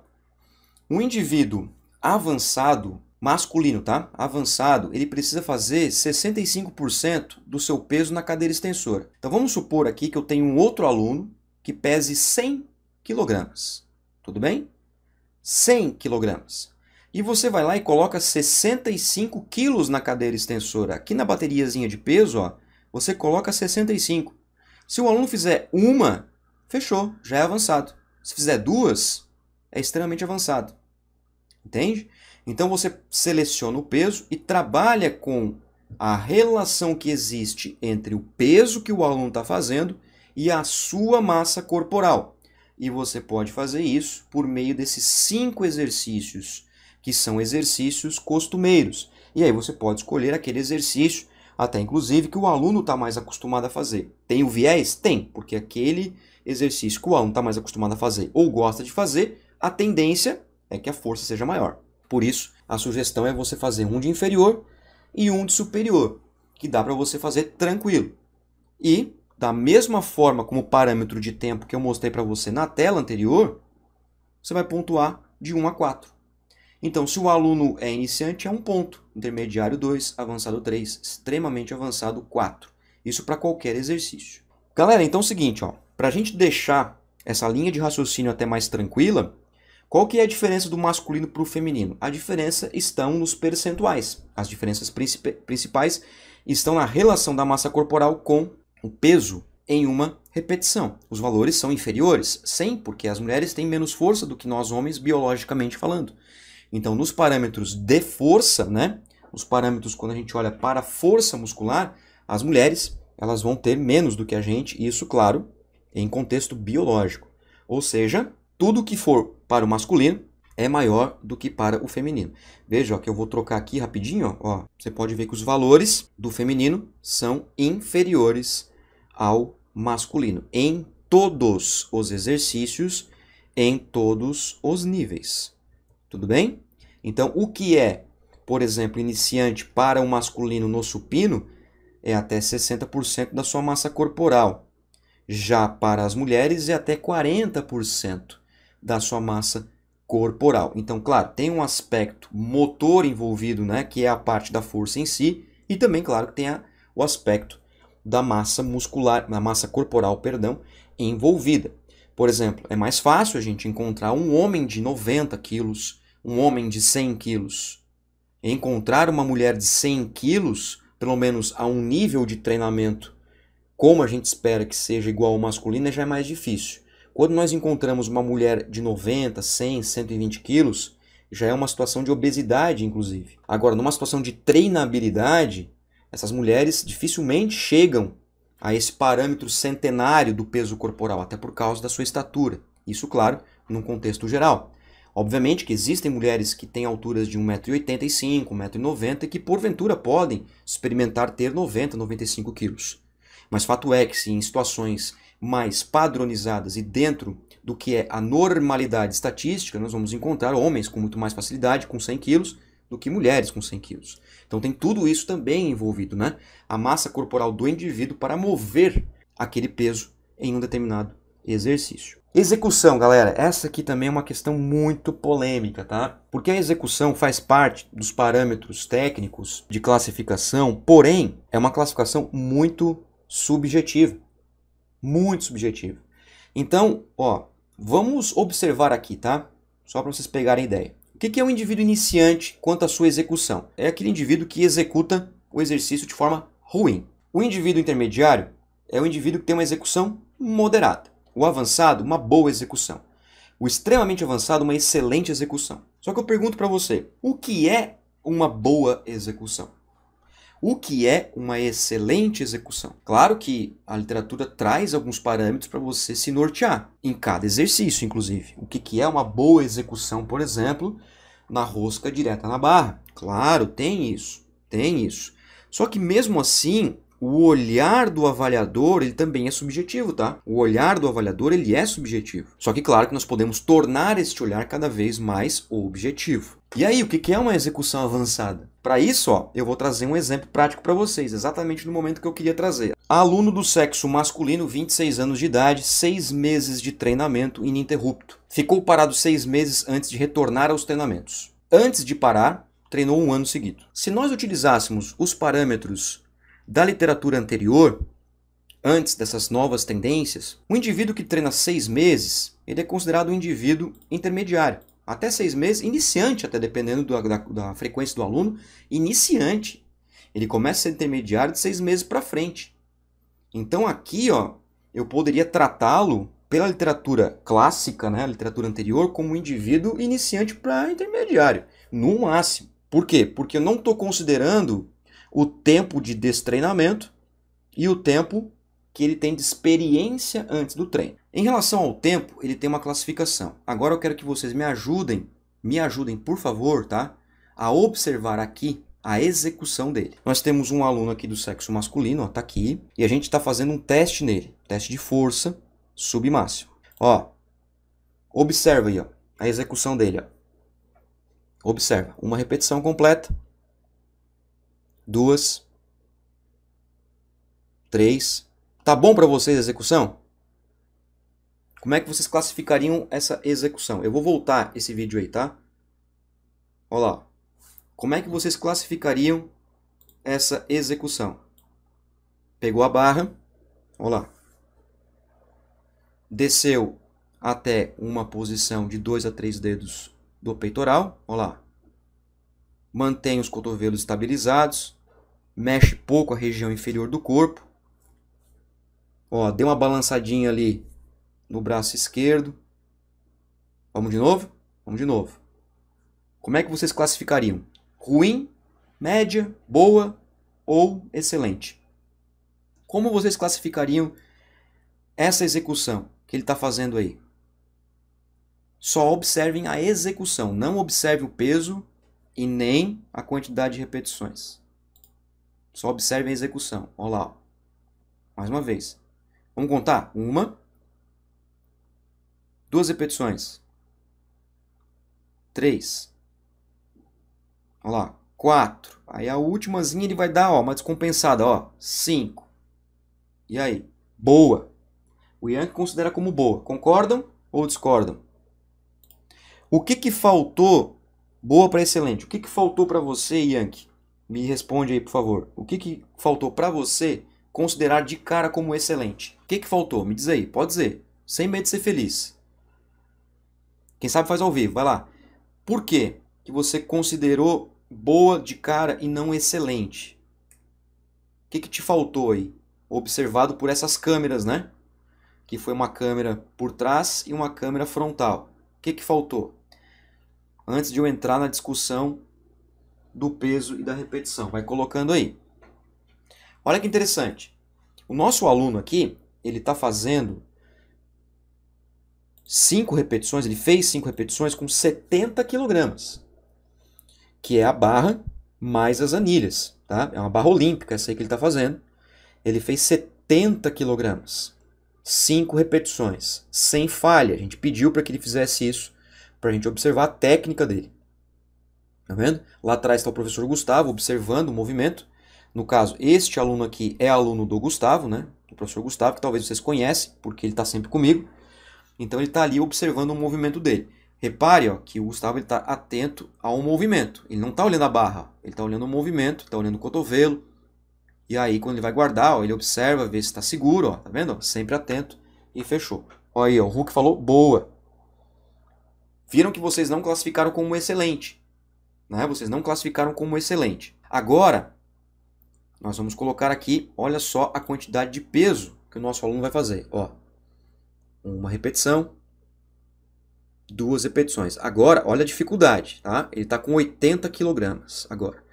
Um indivíduo avançado, masculino, tá? Avançado, ele precisa fazer 65% do seu peso na cadeira extensora. Então vamos supor aqui que eu tenho um outro aluno que pese 100 kg. Tudo bem? 100 kg e você vai lá e coloca 65 quilos na cadeira extensora. Aqui na bateriazinha de peso, ó, você coloca 65. Se o aluno fizer uma, fechou, já é avançado. Se fizer duas, é extremamente avançado. Entende? Então você seleciona o peso e trabalha com a relação que existe entre o peso que o aluno está fazendo e a sua massa corporal. E você pode fazer isso por meio desses cinco exercícios que são exercícios costumeiros. E aí você pode escolher aquele exercício, até inclusive que o aluno está mais acostumado a fazer. Tem o viés? Tem, porque aquele exercício que o aluno está mais acostumado a fazer ou gosta de fazer, a tendência é que a força seja maior. Por isso, a sugestão é você fazer um de inferior e um de superior, que dá para você fazer tranquilo. E, da mesma forma como o parâmetro de tempo que eu mostrei para você na tela anterior, você vai pontuar de 1 a 4. Então, se o aluno é iniciante, é um ponto, intermediário 2, avançado 3, extremamente avançado 4. Isso para qualquer exercício. Galera, então é o seguinte, para a gente deixar essa linha de raciocínio até mais tranquila, qual que é a diferença do masculino para o feminino? A diferença estão nos percentuais. As diferenças principais estão na relação da massa corporal com o peso em uma repetição. Os valores são inferiores, Sim, porque as mulheres têm menos força do que nós homens biologicamente falando. Então, nos parâmetros de força, né? Os parâmetros quando a gente olha para força muscular, as mulheres elas vão ter menos do que a gente, isso, claro, em contexto biológico. Ou seja, tudo que for para o masculino é maior do que para o feminino. Veja ó, que eu vou trocar aqui rapidinho. Ó, você pode ver que os valores do feminino são inferiores ao masculino em todos os exercícios, em todos os níveis. Tudo bem? Então, o que é, por exemplo, iniciante para o masculino no supino é até 60% da sua massa corporal. Já para as mulheres é até 40% da sua massa corporal. Então, claro, tem um aspecto motor envolvido, né, que é a parte da força em si, e também, claro, que tem a, o aspecto da massa muscular, da massa corporal, perdão, envolvida. Por exemplo, é mais fácil a gente encontrar um homem de 90 quilos, um homem de 100 quilos. Encontrar uma mulher de 100 quilos, pelo menos a um nível de treinamento como a gente espera que seja igual ao masculino, já é mais difícil. Quando nós encontramos uma mulher de 90, 100, 120 quilos, já é uma situação de obesidade, inclusive. Agora, numa situação de treinabilidade, essas mulheres dificilmente chegam a esse parâmetro centenário do peso corporal, até por causa da sua estatura. Isso, claro, num contexto geral. Obviamente que existem mulheres que têm alturas de 1,85m, 1,90m e que porventura podem experimentar ter 90, 95 quilos. Mas fato é que se em situações mais padronizadas e dentro do que é a normalidade estatística, nós vamos encontrar homens com muito mais facilidade com 100 quilos do que mulheres com 100 quilos. Então tem tudo isso também envolvido, né? A massa corporal do indivíduo para mover aquele peso em um determinado exercício. Execução, galera, essa aqui também é uma questão muito polêmica, tá? Porque a execução faz parte dos parâmetros técnicos de classificação, porém é uma classificação muito subjetiva. Muito subjetiva. Então, ó, vamos observar aqui, tá? Só para vocês pegarem ideia. O que é um indivíduo iniciante quanto à sua execução? É aquele indivíduo que executa o exercício de forma ruim. O indivíduo intermediário é o indivíduo que tem uma execução moderada. O avançado, uma boa execução. O extremamente avançado, uma excelente execução. Só que eu pergunto para você, o que é uma boa execução? o que é uma excelente execução. Claro que a literatura traz alguns parâmetros para você se nortear em cada exercício, inclusive. O que, que é uma boa execução, por exemplo, na rosca direta na barra. Claro, tem isso, tem isso. Só que mesmo assim, o olhar do avaliador ele também é subjetivo, tá? O olhar do avaliador ele é subjetivo. Só que claro que nós podemos tornar este olhar cada vez mais objetivo. E aí, o que é uma execução avançada? Para isso, ó, eu vou trazer um exemplo prático para vocês, exatamente no momento que eu queria trazer. Aluno do sexo masculino, 26 anos de idade, 6 meses de treinamento ininterrupto. Ficou parado 6 meses antes de retornar aos treinamentos. Antes de parar, treinou um ano seguido. Se nós utilizássemos os parâmetros da literatura anterior, antes dessas novas tendências, o indivíduo que treina seis meses ele é considerado um indivíduo intermediário. Até seis meses, iniciante, até dependendo da, da, da frequência do aluno, iniciante. Ele começa a ser intermediário de seis meses para frente. Então aqui, ó, eu poderia tratá-lo pela literatura clássica, né, a literatura anterior, como um indivíduo iniciante para intermediário, no máximo. Por quê? Porque eu não estou considerando o tempo de destreinamento e o tempo que ele tem de experiência antes do treino. Em relação ao tempo, ele tem uma classificação. Agora eu quero que vocês me ajudem, me ajudem, por favor, tá? A observar aqui a execução dele. Nós temos um aluno aqui do sexo masculino, ó, tá aqui, e a gente está fazendo um teste nele, teste de força submáximo. Ó, observa aí, ó, a execução dele, ó. Observa, uma repetição completa, duas, três. Tá bom para vocês a execução? Como é que vocês classificariam essa execução? Eu vou voltar esse vídeo aí, tá? Olha lá. Como é que vocês classificariam essa execução? Pegou a barra, olha lá. Desceu até uma posição de dois a três dedos do peitoral, olha lá. Mantém os cotovelos estabilizados, mexe pouco a região inferior do corpo. Ó, deu uma balançadinha ali no braço esquerdo. Vamos de novo? Vamos de novo. Como é que vocês classificariam? Ruim, média, boa ou excelente? Como vocês classificariam essa execução que ele está fazendo aí? Só observem a execução, não observe o peso e nem a quantidade de repetições. Só observem a execução. Olha lá. Mais uma vez. Vamos contar? Uma. Duas repetições. Três. Olha lá. Quatro. Aí a últimazinha ele vai dar ó, uma descompensada. Ó. Cinco. E aí? Boa. O Yankee considera como boa. Concordam ou discordam? O que, que faltou? Boa para excelente. O que, que faltou para você, Yankee? Me responde aí, por favor. O que, que faltou para você considerar de cara como excelente? O que, que faltou? Me diz aí, pode dizer. Sem medo de ser feliz. Quem sabe faz ao vivo, vai lá. Por quê? que você considerou boa de cara e não excelente? O que, que te faltou aí? Observado por essas câmeras, né? Que foi uma câmera por trás e uma câmera frontal. O que, que faltou? Antes de eu entrar na discussão do peso e da repetição. Vai colocando aí. Olha que interessante. O nosso aluno aqui, ele está fazendo cinco repetições, ele fez cinco repetições com 70 quilogramas, que é a barra mais as anilhas, tá? É uma barra olímpica essa aí que ele está fazendo. Ele fez 70 quilogramas, cinco repetições, sem falha. A gente pediu para que ele fizesse isso, para a gente observar a técnica dele. Tá vendo? Lá atrás está o professor Gustavo observando o movimento. No caso, este aluno aqui é aluno do Gustavo, né? Do professor Gustavo, que talvez vocês conhecem, porque ele está sempre comigo. Então ele está ali observando o movimento dele. Repare ó, que o Gustavo está atento ao movimento. Ele não está olhando a barra, ele está olhando o movimento, está olhando o cotovelo. E aí, quando ele vai guardar, ó, ele observa, vê se está seguro, ó, tá vendo? Sempre atento e fechou. Olha aí, ó, o Hulk falou boa. Viram que vocês não classificaram como excelente. Né? Vocês não classificaram como excelente. Agora, nós vamos colocar aqui, olha só a quantidade de peso que o nosso aluno vai fazer. Ó, uma repetição, duas repetições. Agora, olha a dificuldade, tá? Ele está com 80 kg agora.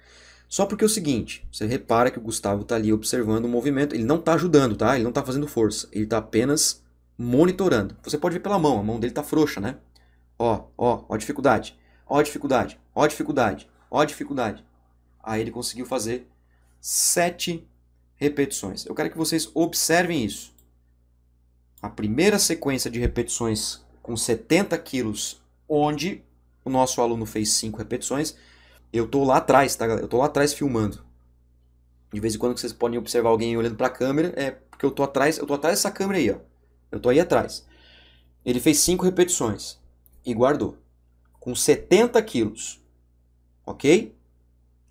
Só porque é o seguinte, você repara que o Gustavo está ali observando o movimento, ele não está ajudando, tá? Ele não está fazendo força, ele está apenas monitorando. Você pode ver pela mão, a mão dele está frouxa, né? Ó, ó, ó a dificuldade. Ó dificuldade, ó dificuldade, ó dificuldade. Aí ele conseguiu fazer sete repetições. Eu quero que vocês observem isso. A primeira sequência de repetições com 70 quilos, onde o nosso aluno fez cinco repetições, eu estou lá atrás, tá, Eu estou lá atrás filmando. De vez em quando vocês podem observar alguém olhando para a câmera, é porque eu estou atrás, eu tô atrás dessa câmera aí, ó. Eu estou aí atrás. Ele fez cinco repetições e guardou com 70 quilos, ok?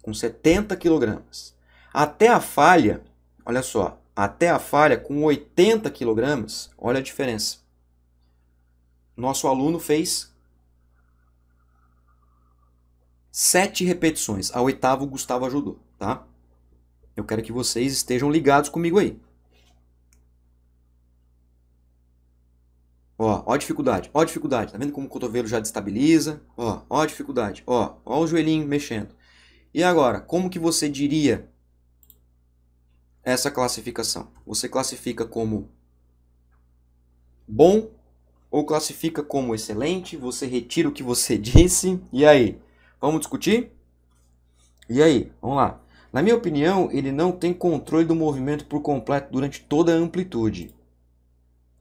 Com 70 quilogramas. Até a falha, olha só, até a falha com 80 quilogramas, olha a diferença. Nosso aluno fez 7 repetições. A oitava o Gustavo ajudou, tá? Eu quero que vocês estejam ligados comigo aí. Ó, ó a dificuldade, ó a dificuldade. Tá vendo como o cotovelo já destabiliza? Ó, ó a dificuldade, ó, ó o joelhinho mexendo. E agora, como que você diria essa classificação? Você classifica como bom ou classifica como excelente? Você retira o que você disse? E aí? Vamos discutir? E aí? Vamos lá. Na minha opinião, ele não tem controle do movimento por completo durante toda a amplitude.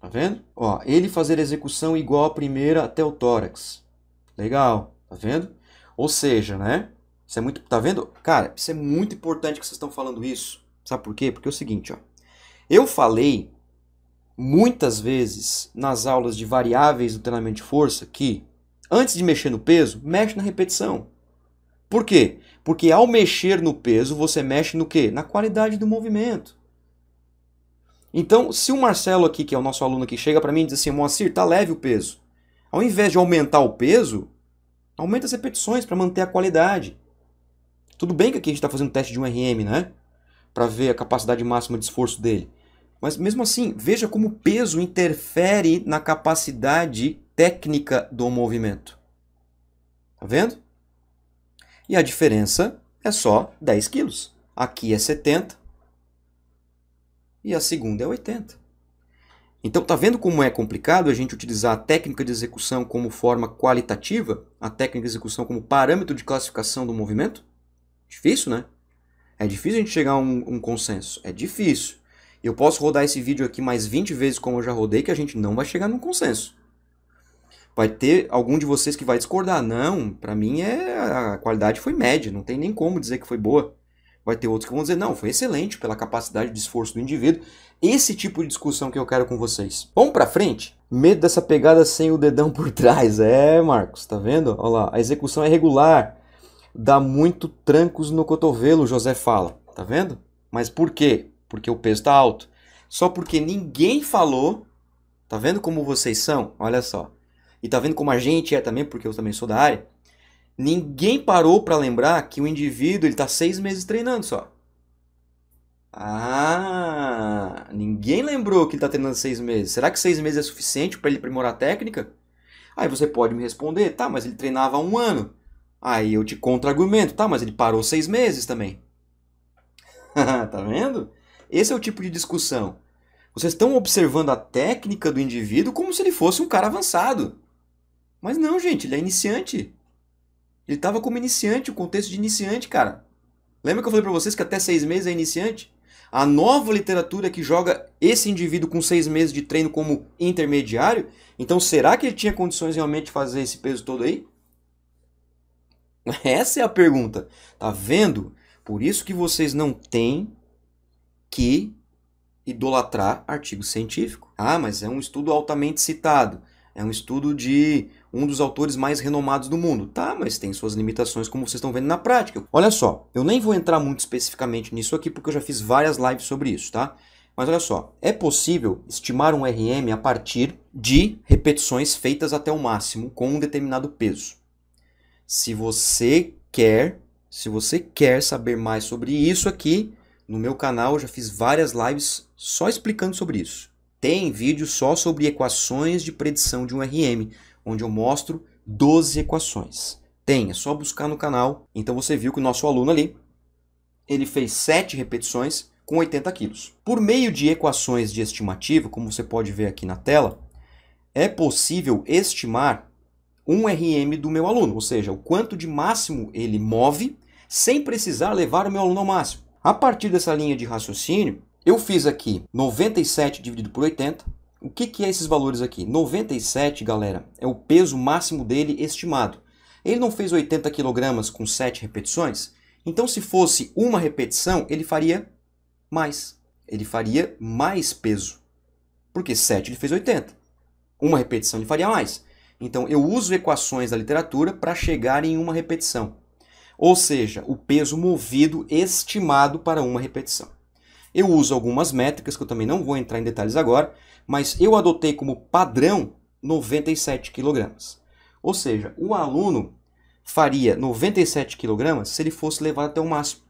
Tá vendo? Ó, ele fazer execução igual à primeira até o tórax. Legal, tá vendo? Ou seja, né? Isso é muito, tá vendo? Cara, isso é muito importante que vocês estão falando isso. Sabe por quê? Porque é o seguinte, ó. Eu falei muitas vezes nas aulas de variáveis do treinamento de força que antes de mexer no peso, mexe na repetição. Por quê? Porque ao mexer no peso, você mexe no quê? Na qualidade do movimento. Então, se o Marcelo aqui, que é o nosso aluno que chega para mim e diz assim, Moacir, tá leve o peso. Ao invés de aumentar o peso, aumenta as repetições para manter a qualidade. Tudo bem que aqui a gente está fazendo teste de um RM, né? Para ver a capacidade máxima de esforço dele. Mas mesmo assim, veja como o peso interfere na capacidade técnica do movimento. Tá vendo? E a diferença é só 10 quilos. Aqui é 70, e a segunda é 80. Então, tá vendo como é complicado a gente utilizar a técnica de execução como forma qualitativa, a técnica de execução como parâmetro de classificação do movimento? Difícil, né? É difícil a gente chegar a um, um consenso. É difícil. Eu posso rodar esse vídeo aqui mais 20 vezes como eu já rodei que a gente não vai chegar num consenso. Vai ter algum de vocês que vai discordar. Não, para mim é a qualidade foi média, não tem nem como dizer que foi boa vai ter outros que vão dizer, não, foi excelente pela capacidade de esforço do indivíduo. Esse tipo de discussão que eu quero com vocês. Vamos para frente? Medo dessa pegada sem o dedão por trás. É, Marcos, tá vendo? Olha lá, a execução é regular. Dá muito trancos no cotovelo, José fala. Tá vendo? Mas por quê? Porque o peso tá alto. Só porque ninguém falou. Tá vendo como vocês são? Olha só. E tá vendo como a gente é também, porque eu também sou da área. Ninguém parou para lembrar que o indivíduo está seis meses treinando só. Ah, ninguém lembrou que ele está treinando seis meses. Será que seis meses é suficiente para ele aprimorar a técnica? Aí você pode me responder, tá, mas ele treinava um ano. Aí eu te contra-argumento, tá, mas ele parou seis meses também. tá vendo? Esse é o tipo de discussão. Vocês estão observando a técnica do indivíduo como se ele fosse um cara avançado. Mas não, gente, ele é iniciante. Ele estava como iniciante, o contexto de iniciante, cara. Lembra que eu falei para vocês que até seis meses é iniciante? A nova literatura que joga esse indivíduo com seis meses de treino como intermediário, então será que ele tinha condições realmente de fazer esse peso todo aí? Essa é a pergunta. Tá vendo? Por isso que vocês não têm que idolatrar artigo científico. Ah, mas é um estudo altamente citado. É um estudo de um dos autores mais renomados do mundo. Tá, mas tem suas limitações, como vocês estão vendo na prática. Olha só, eu nem vou entrar muito especificamente nisso aqui, porque eu já fiz várias lives sobre isso, tá? Mas olha só, é possível estimar um RM a partir de repetições feitas até o máximo com um determinado peso. Se você quer, se você quer saber mais sobre isso aqui, no meu canal eu já fiz várias lives só explicando sobre isso tem vídeo só sobre equações de predição de um RM, onde eu mostro 12 equações. Tem, é só buscar no canal. Então você viu que o nosso aluno ali, ele fez 7 repetições com 80 quilos. Por meio de equações de estimativa, como você pode ver aqui na tela, é possível estimar um RM do meu aluno, ou seja, o quanto de máximo ele move sem precisar levar o meu aluno ao máximo. A partir dessa linha de raciocínio, eu fiz aqui 97 dividido por 80. O que, que é esses valores aqui? 97, galera, é o peso máximo dele estimado. Ele não fez 80 kg com 7 repetições? Então, se fosse uma repetição, ele faria mais. Ele faria mais peso. Porque 7 ele fez 80. Uma repetição ele faria mais. Então, eu uso equações da literatura para chegar em uma repetição. Ou seja, o peso movido estimado para uma repetição. Eu uso algumas métricas que eu também não vou entrar em detalhes agora, mas eu adotei como padrão 97 kg. Ou seja, o aluno faria 97 kg se ele fosse levado até o máximo.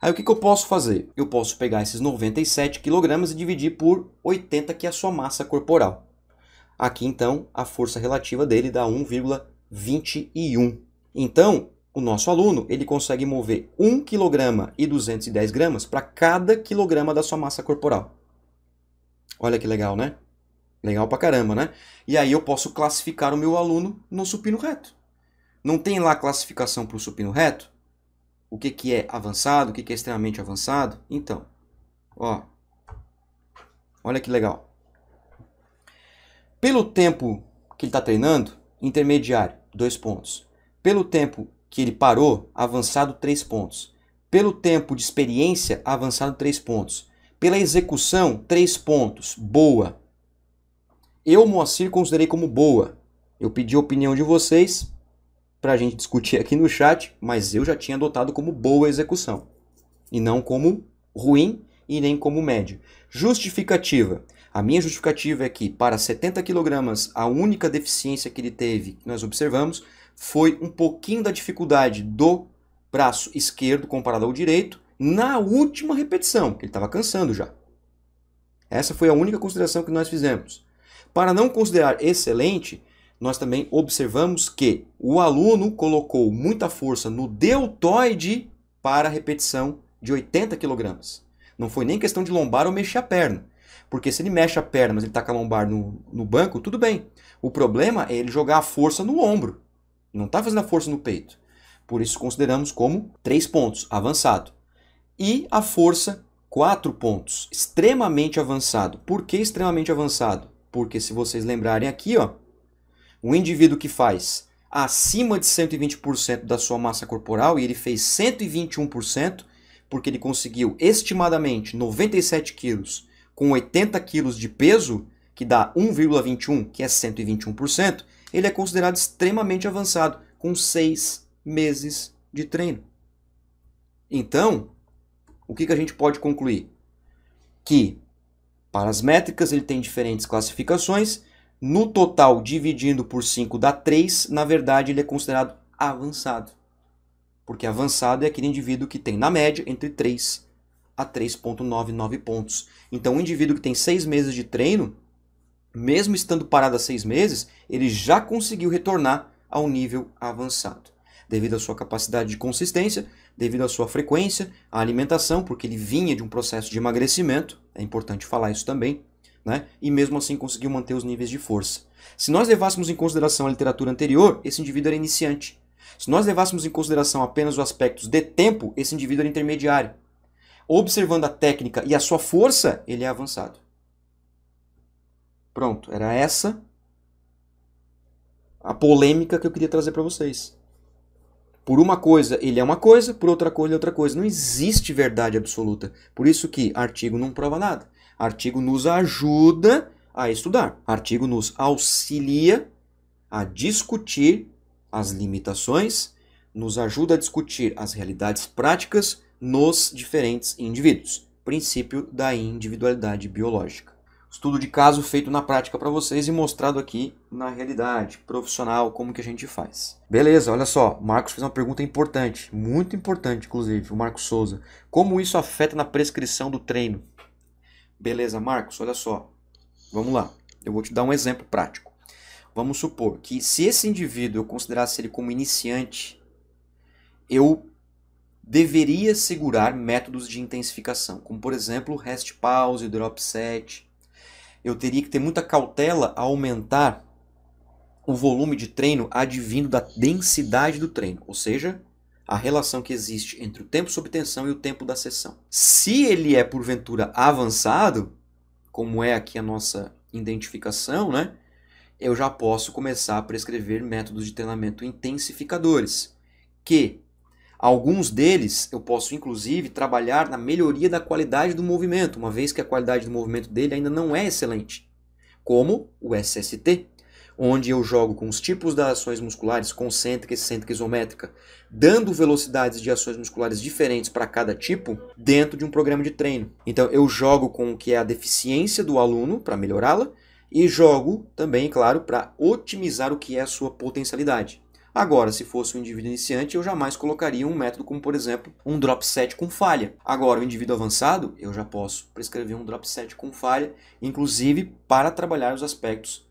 Aí o que, que eu posso fazer? Eu posso pegar esses 97 kg e dividir por 80, que é a sua massa corporal. Aqui então a força relativa dele dá 1,21. Então, o nosso aluno ele consegue mover 1 kg e 210 gramas para cada quilograma da sua massa corporal. Olha que legal, né? Legal pra caramba, né? E aí eu posso classificar o meu aluno no supino reto. Não tem lá classificação para o supino reto? O que, que é avançado, o que, que é extremamente avançado? Então, ó, olha que legal. Pelo tempo que ele está treinando, intermediário, dois pontos. Pelo tempo que ele parou, avançado 3 pontos. Pelo tempo de experiência, avançado 3 pontos. Pela execução, 3 pontos. Boa. Eu, Moacir, considerei como boa. Eu pedi a opinião de vocês para a gente discutir aqui no chat, mas eu já tinha adotado como boa execução. E não como ruim e nem como médio. Justificativa. A minha justificativa é que, para 70 kg, a única deficiência que ele teve, que nós observamos, foi um pouquinho da dificuldade do braço esquerdo comparado ao direito na última repetição, que ele estava cansando já. Essa foi a única consideração que nós fizemos. Para não considerar excelente, nós também observamos que o aluno colocou muita força no deltoide para a repetição de 80 kg. Não foi nem questão de lombar ou mexer a perna. Porque se ele mexe a perna, mas ele está com a lombar no, no banco, tudo bem. O problema é ele jogar a força no ombro. Não está fazendo a força no peito. Por isso consideramos como 3 pontos, avançado. E a força, 4 pontos, extremamente avançado. Por que extremamente avançado? Porque se vocês lembrarem aqui, ó, o indivíduo que faz acima de 120% da sua massa corporal, e ele fez 121%, porque ele conseguiu estimadamente 97 quilos com 80 quilos de peso, que dá 1,21, que é 121%, ele é considerado extremamente avançado, com seis meses de treino. Então, o que, que a gente pode concluir? Que para as métricas ele tem diferentes classificações. No total, dividindo por 5 dá 3, na verdade ele é considerado avançado. Porque avançado é aquele indivíduo que tem, na média, entre 3 a 3,99 pontos. Então, um indivíduo que tem 6 meses de treino, mesmo estando parado há seis meses, ele já conseguiu retornar ao nível avançado. Devido à sua capacidade de consistência, devido à sua frequência, à alimentação, porque ele vinha de um processo de emagrecimento, é importante falar isso também, né? e mesmo assim conseguiu manter os níveis de força. Se nós levássemos em consideração a literatura anterior, esse indivíduo era iniciante. Se nós levássemos em consideração apenas os aspectos de tempo, esse indivíduo era intermediário. Observando a técnica e a sua força, ele é avançado. Pronto, era essa a polêmica que eu queria trazer para vocês. Por uma coisa ele é uma coisa, por outra coisa ele é outra coisa. Não existe verdade absoluta. Por isso que artigo não prova nada. Artigo nos ajuda a estudar. Artigo nos auxilia a discutir as limitações, nos ajuda a discutir as realidades práticas nos diferentes indivíduos. Princípio da individualidade biológica estudo de caso feito na prática para vocês e mostrado aqui na realidade profissional como que a gente faz. Beleza, olha só, Marcos fez uma pergunta importante, muito importante inclusive, o Marcos Souza. Como isso afeta na prescrição do treino? Beleza, Marcos, olha só. Vamos lá. Eu vou te dar um exemplo prático. Vamos supor que se esse indivíduo eu considerasse ele como iniciante, eu deveria segurar métodos de intensificação, como por exemplo, rest pause, drop set, eu teria que ter muita cautela a aumentar o volume de treino advindo da densidade do treino, ou seja, a relação que existe entre o tempo sob tensão e o tempo da sessão. Se ele é porventura avançado, como é aqui a nossa identificação, né? Eu já posso começar a prescrever métodos de treinamento intensificadores, que Alguns deles eu posso inclusive trabalhar na melhoria da qualidade do movimento, uma vez que a qualidade do movimento dele ainda não é excelente, como o SST, onde eu jogo com os tipos das ações musculares concêntrica, excêntrica e isométrica, dando velocidades de ações musculares diferentes para cada tipo dentro de um programa de treino. Então eu jogo com o que é a deficiência do aluno para melhorá-la e jogo também, claro, para otimizar o que é a sua potencialidade. Agora, se fosse um indivíduo iniciante, eu jamais colocaria um método como, por exemplo, um drop set com falha. Agora, o indivíduo avançado, eu já posso prescrever um drop set com falha, inclusive para trabalhar os aspectos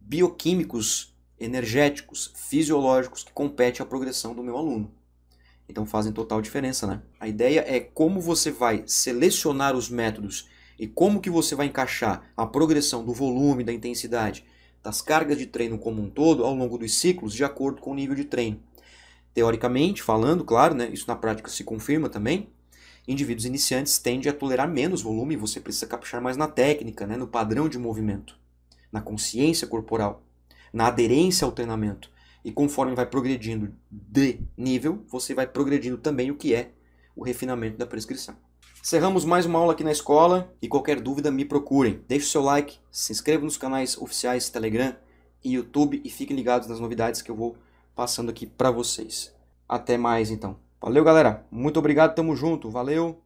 bioquímicos, energéticos, fisiológicos que competem à progressão do meu aluno. Então fazem total diferença, né? A ideia é como você vai selecionar os métodos e como que você vai encaixar a progressão do volume, da intensidade das cargas de treino como um todo ao longo dos ciclos, de acordo com o nível de treino. Teoricamente, falando, claro, né, isso na prática se confirma também, indivíduos iniciantes tendem a tolerar menos volume e você precisa caprichar mais na técnica, né, no padrão de movimento, na consciência corporal, na aderência ao treinamento. E conforme vai progredindo de nível, você vai progredindo também o que é o refinamento da prescrição. Cerramos mais uma aula aqui na escola e qualquer dúvida me procurem. Deixe o seu like, se inscreva nos canais oficiais Telegram e YouTube e fiquem ligados nas novidades que eu vou passando aqui para vocês. Até mais então. Valeu, galera. Muito obrigado, tamo junto. Valeu.